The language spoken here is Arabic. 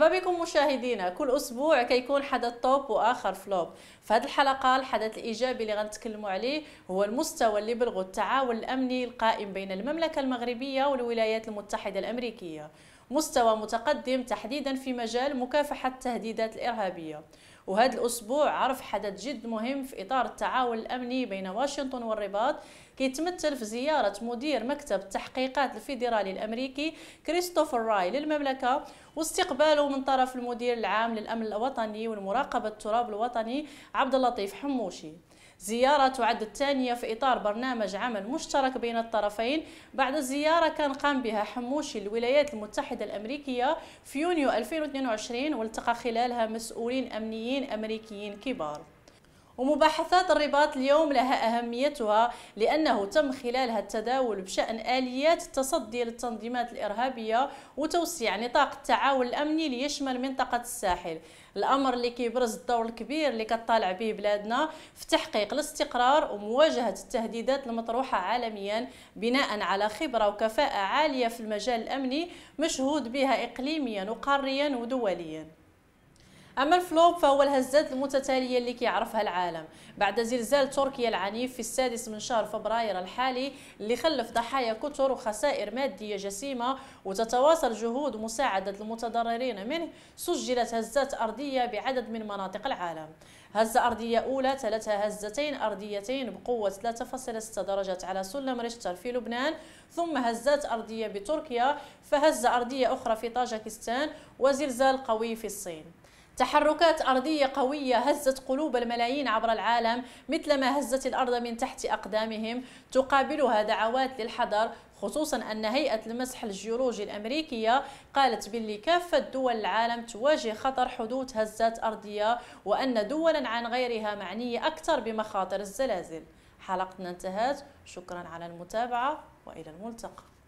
مرحبا بكم مشاهدينا كل اسبوع كيكون حدث توب واخر فلوب في هذه الحلقه الحدث الايجابي اللي غنتكلموا عليه هو المستوى اللي بلغوا التعاون الامني القائم بين المملكه المغربيه والولايات المتحده الامريكيه مستوى متقدم تحديدا في مجال مكافحه التهديدات الارهابيه وهذا الاسبوع عرف حدث جد مهم في اطار التعاون الامني بين واشنطن والرباط كيتمثل في زياره مدير مكتب التحقيقات الفيدرالي الامريكي كريستوفر راي للمملكه واستقباله من طرف المدير العام للامن الوطني والمراقبه التراب الوطني عبد اللطيف حموشي زيارة تعد الثانية في إطار برنامج عمل مشترك بين الطرفين بعد زيارة كان قام بها حموشي الولايات المتحدة الأمريكية في يونيو 2022 والتقى خلالها مسؤولين أمنيين أمريكيين كبار ومباحثات الرباط اليوم لها أهميتها لأنه تم خلالها التداول بشأن آليات التصدي للتنظيمات الإرهابية وتوسيع نطاق التعاون الأمني ليشمل منطقة الساحل الأمر اللي كيبرز الدور الكبير اللي كطالع به بلادنا في تحقيق الاستقرار ومواجهة التهديدات المطروحة عالميا بناء على خبرة وكفاءة عالية في المجال الأمني مشهود بها إقليميا وقاريا ودوليا اما الفلوب فهو الهزات المتتاليه اللي كيعرفها العالم بعد زلزال تركيا العنيف في السادس من شهر فبراير الحالي اللي خلف ضحايا كثر وخسائر ماديه جسيمه وتتواصل جهود مساعده المتضررين منه سجلت هزات ارضيه بعدد من مناطق العالم هزة أرضية أولى تلتها هزتين أرضيتين بقوة 3.6 درجة على سلم ريشتر في لبنان ثم هزات أرضية بتركيا فهزة أرضية أخرى في طاجكستان وزلزال قوي في الصين تحركات أرضية قوية هزت قلوب الملايين عبر العالم مثلما هزت الأرض من تحت أقدامهم تقابلها دعوات للحذر خصوصا أن هيئة المسح الجيولوجي الأمريكية قالت باللي كافة دول العالم تواجه خطر حدوث هزات أرضية وأن دولا عن غيرها معنية أكثر بمخاطر الزلازل حلقتنا انتهت شكرا على المتابعة وإلى الملتقى